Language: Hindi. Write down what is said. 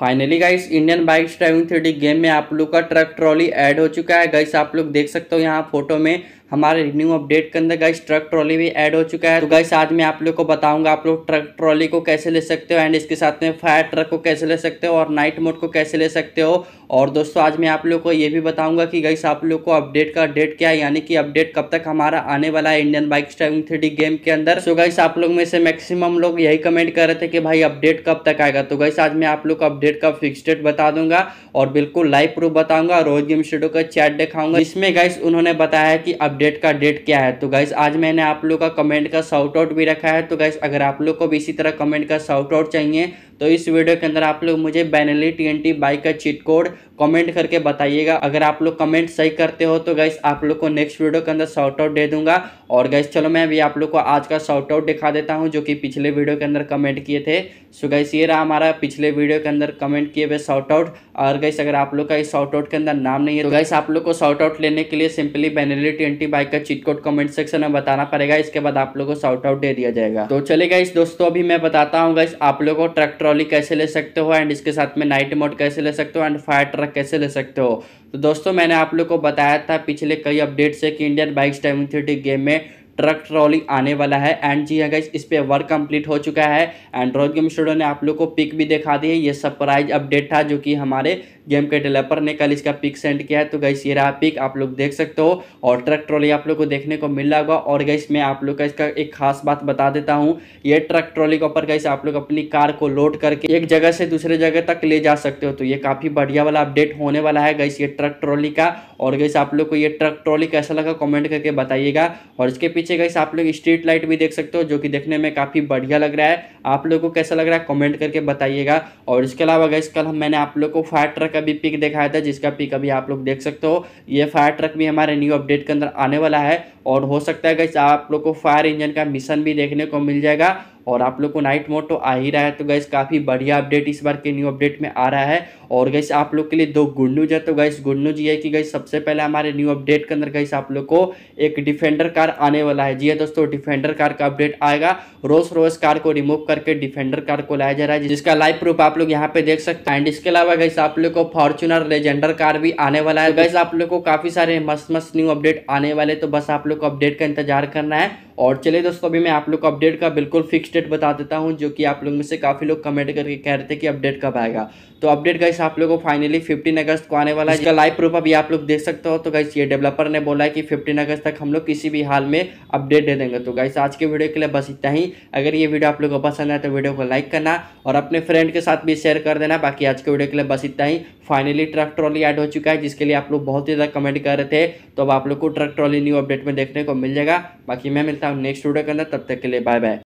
finally guys Indian bikes driving three game में आप लोग का ट्रक ट्रॉली ऐड हो चुका है गाइस आप लोग देख सकते हो यहाँ फोटो में हमारे न्यू अपडेट के अंदर गाइस ट्रक ट्रॉली भी ऐड हो चुका है तो गाइस आज मैं आप लोग को बताऊंगा आप लोग ट्रक ट्रॉली को कैसे ले सकते हो एंड इसके साथ में फायर ट्रक को कैसे ले सकते हो और नाइट मोड को कैसे ले सकते हो और दोस्तों आज मैं आप लोग को ये भी बताऊंगा कि गाइस आप लोग को अपडेट का डेट क्या है यानी कि अपडेट कब तक हमारा आने वाला है Indian bike driving three game के अंदर सो गाइस आप लोग में से मैक्सिमम लोग यही कमेंट कर रहे थे कि भाई अपडेट कब तक आएगा तो गाइस आज मैं आप लोग को अपडेट का फिक्स डेट बता दूंगा और बिल्कुल लाइव प्रूफ बताऊंगा रोज गेम स्टूडियो का चैट दिखाऊंगा इसमें गाइस उन्होंने बताया कि अपडेट का डेट क्या है तो गाइस आज मैंने आप लोग का कमेंट का शॉर्ट आउट भी रखा है तो गाइस अगर आप लोग को भी इसी तरह कमेंट का शॉर्ट आउट चाहिए तो इस वीडियो के अंदर आप लोग मुझे Benelli T N T bike का चीट कोड कमेंट करके बताइएगा अगर आप लोग कमेंट सही करते हो तो गैस आप लोग को नेक्स्ट वीडियो के अंदर शॉर्ट आउट दे दूंगा और गैस चलो मैं अभी आप लोग को आज का शॉर्ट आउट दिखा देता हूँ जो कि पिछले वीडियो के अंदर कमेंट किए थे सो गैस ये रहा हमारा पिछले वीडियो के अंदर कमेंट किए हुए शॉर्ट आउट और गैस अगर आप लोग का इस शॉर्ट आउट के अंदर नाम नहीं है तो गैस आप लोग को शॉर्ट आउट लेने के लिए सिंपली बैनली टी बाइक का चीट कोड कमेंट सेक्शन में बताना पड़ेगा इसके बाद आप लोग को शॉर्ट आउट दे दिया जाएगा तो चले गए दोस्तों अभी मैं बताता हूँ गैस आप लोग को ट्रैक्टर ट्रॉली कैसे ले सकते हो एंड इसके साथ में नाइट मोड कैसे ले सकते हो एंड फायर ट्रक कैसे ले सकते हो तो दोस्तों मैंने आप लोग को बताया था पिछले कई अपडेट से कि Indian bike time three game में ट्रक ट्रॉली आने वाला है एंड जी अगर हाँ, इस पर वर्क कंप्लीट हो चुका है एंड रोज गेम स्टूडियो ने आप लोग को पिक भी दिखा दी है ये सरप्राइज अपडेट था जो कि हमारे गेम के डेवलपर ने कल इसका पिक सेंड किया है तो गैस ये रहा पिक आप लोग देख सकते हो और ट्रक ट्रॉली आप लोग को देखने को मिल रहा होगा और गैस मैं आप लोग का इसका एक खास बात बता देता हूँ ये ट्रक ट्रॉली के ऊपर गैस आप लोग अपनी कार को लोड करके एक जगह से दूसरे जगह तक ले जा सकते हो तो ये काफ़ी बढ़िया वाला अपडेट होने वाला है गैस ये ट्रक ट्रॉली का और गैस आप लोग को ये ट्रक ट्रॉली कैसा लगा कॉमेंट करके बताइएगा और इसके पीछे गैस आप लोग स्ट्रीट लाइट भी देख सकते हो जो कि देखने में काफ़ी बढ़िया लग रहा है आप लोग को कैसा लग रहा है कॉमेंट करके बताइएगा और इसके अलावा गैस कल हम मैंने आप लोग को फायर ट्रक का भी पिक दिखाया था जिसका पिक अभी आप लोग देख सकते हो ये फायर ट्रक भी हमारे न्यू अपडेट के अंदर आने वाला है और हो सकता है कि आप लोग को फायर इंजन का मिशन भी देखने को मिल जाएगा और आप लोग को नाइट मोड तो आ ही रहा है तो गैस काफ़ी बढ़िया अपडेट इस बार के न्यू अपडेट में आ रहा है और गैस आप लोग के लिए दो गुड न्यूज है तो गैस गुड न्यूज ये है कि गैस सबसे पहले हमारे न्यू अपडेट के अंदर गैस आप लोग को एक डिफेंडर कार आने वाला है जी है हाँ दोस्तों डिफेंडर कार का अपडेट आएगा रोज रोज कार को रिमूव करके डिफेंडर कार को लाया जा रहा है जिसका लाइव प्रूफ आप लोग यहाँ पे देख सकते हैं एंड इसके अलावा गैस आप लोग को फॉर्चुनर लेजेंडर कार भी आने वाला है गैस तो आप लोग को काफ़ी सारे मस्त मस्त न्यू अपडेट आने वाले तो बस आप लोग को अपडेट का इंतजार करना है और चलिए दोस्तों अभी मैं आप लोग को अपडेट का बिल्कुल फिक्स डेट बता देता हूँ जो कि आप लोग में से काफ़ी लोग कमेंट करके कह रहे थे कि अपडेट कब आएगा तो अपडेट गाइस आप लोगों को फाइनली 15 अगस्त को आने वाला है इसका लाइव प्रूफ अभी आप लोग देख सकते हो तो गाइस ये डेवलपर ने बोला है कि फिफ्टीन अगस्त तक हम लोग किसी भी हाल में अपडेट दे देंगे तो गाइस आज के वीडियो के लिए बस इतना ही अगर ये वीडियो आप लोग को पसंद आए तो वीडियो को लाइक करना और अपने फ्रेंड के साथ भी शेयर कर देना बाकी आज के वीडियो के लिए बस इतना ही फाइनली ट्रक ट्रॉली ऐड हो चुका है जिसके लिए आप लोग बहुत ही ज़्यादा कमेंट कर रहे थे तो अब आप लोग को ट्रक ट्रॉली न्यू अपडेट में देखने को मिल जाएगा बाकी मैं मिलता हूँ नेक्स्ट वीडियो के अंदर तब तक के लिए बाय बाय